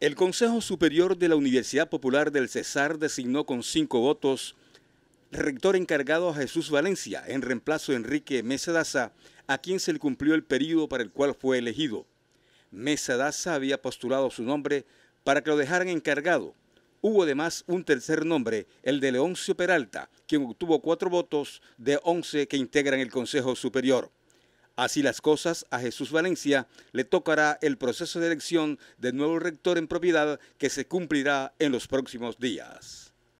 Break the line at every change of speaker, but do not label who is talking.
El Consejo Superior de la Universidad Popular del Cesar designó con cinco votos rector encargado a Jesús Valencia en reemplazo de Enrique Mesa Daza, a quien se le cumplió el periodo para el cual fue elegido. Mesa Daza había postulado su nombre para que lo dejaran encargado. Hubo además un tercer nombre, el de Leoncio Peralta, quien obtuvo cuatro votos de once que integran el Consejo Superior. Así las cosas, a Jesús Valencia le tocará el proceso de elección del nuevo rector en propiedad que se cumplirá en los próximos días.